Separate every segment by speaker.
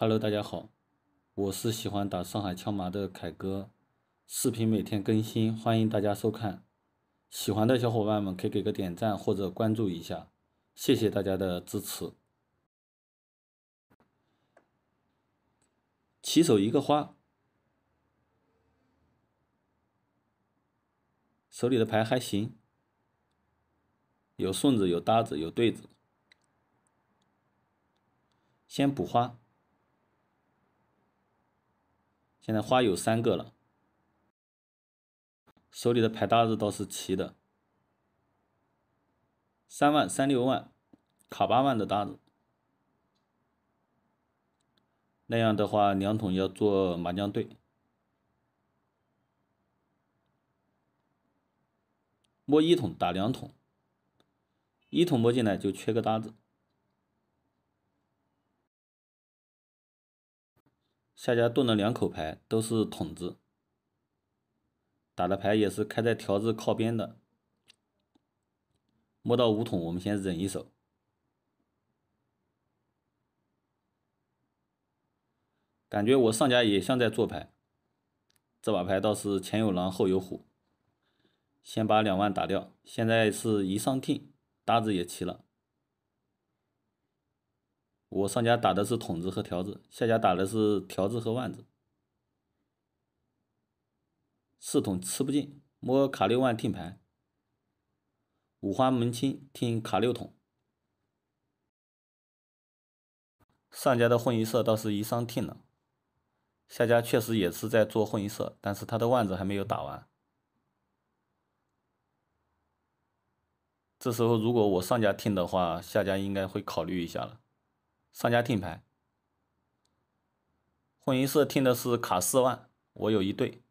Speaker 1: Hello，大家好，我是喜欢打上海枪麻的凯哥，视频每天更新，欢迎大家收看，喜欢的小伙伴们可以给个点赞或者关注一下，谢谢大家的支持。起手一个花，手里的牌还行，有顺子，有搭子，有对子，先补花。现在花有三个了，手里的牌搭子倒是齐的，三万、三六万、卡八万的搭子，那样的话两桶要做麻将队，摸一桶打两桶，一桶摸进来就缺个搭子。下家动了两口牌，都是筒子，打的牌也是开在条子靠边的。摸到五筒，我们先忍一手。感觉我上家也像在做牌，这把牌倒是前有狼后有虎。先把两万打掉，现在是一上听，搭子也齐了。我上家打的是筒子和条子，下家打的是条子和腕子，四筒吃不进，摸卡六万听牌，五花门清听卡六筒。上家的混一色倒是一上听了，下家确实也是在做混一色，但是他的腕子还没有打完。这时候如果我上家听的话，下家应该会考虑一下了。上家听牌，混音色听的是卡四万，我有一对，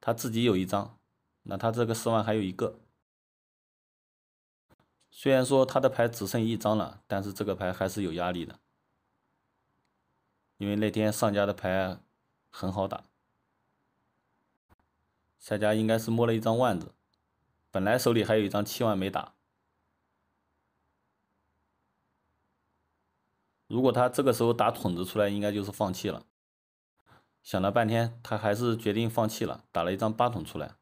Speaker 1: 他自己有一张，那他这个四万还有一个。虽然说他的牌只剩一张了，但是这个牌还是有压力的，因为那天上家的牌很好打，下家应该是摸了一张万子，本来手里还有一张七万没打。如果他这个时候打筒子出来，应该就是放弃了。想了半天，他还是决定放弃了，打了一张八筒出来。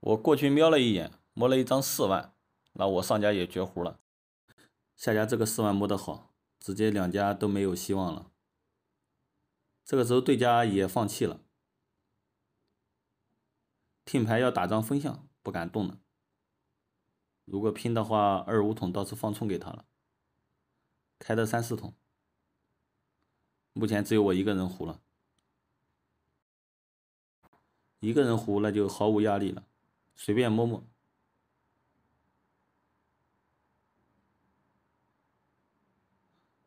Speaker 1: 我过去瞄了一眼，摸了一张四万，那我上家也绝胡了。下家这个四万摸得好，直接两家都没有希望了。这个时候对家也放弃了，听牌要打张风向，不敢动了。如果拼的话，二五筒倒是放送给他了，开的三四筒，目前只有我一个人胡了，一个人胡那就毫无压力了，随便摸摸，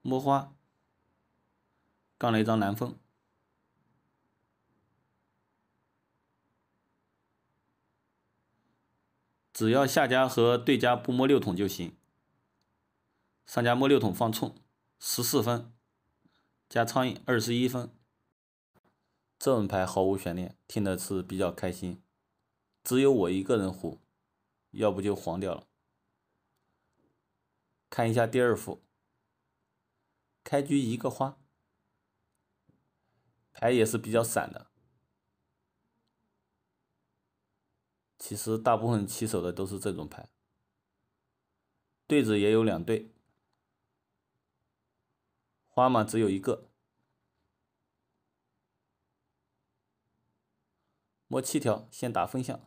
Speaker 1: 摸花，杠了一张南风。只要下家和对家不摸六筒就行，上家摸六筒放冲，十四分，加苍蝇二十一分，这种牌毫无悬念，听的是比较开心，只有我一个人胡，要不就黄掉了。看一下第二副，开局一个花，牌也是比较散的。其实大部分起手的都是这种牌，对子也有两对，花嘛只有一个，摸七条，先打风向，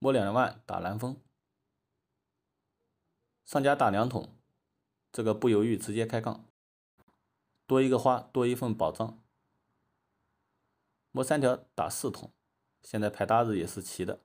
Speaker 1: 摸两万打南风，上家打两筒。这个不犹豫，直接开杠。多一个花，多一份保障。摸三条打四筒，现在牌搭子也是齐的。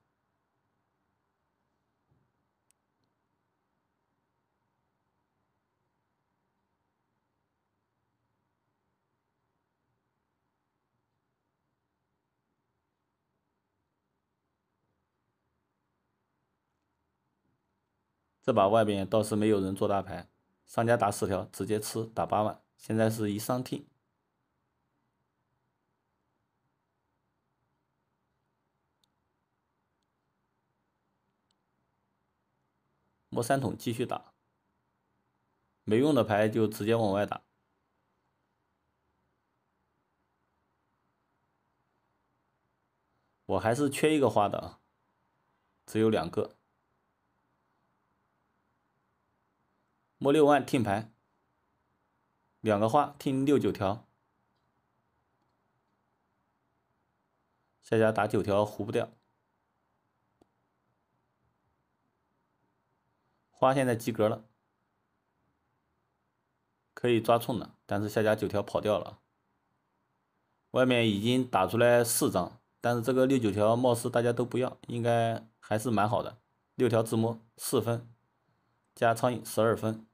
Speaker 1: 这把外边倒是没有人做大牌。商家打四条，直接吃打八万。现在是一上听摸三筒，继续打。没用的牌就直接往外打。我还是缺一个花的，啊，只有两个。摸六万听牌，两个花听六九条，下家打九条胡不掉，花现在及格了，可以抓冲了，但是下家九条跑掉了，外面已经打出来四张，但是这个六九条貌似大家都不要，应该还是蛮好的，六条自摸四分，加苍蝇十二分。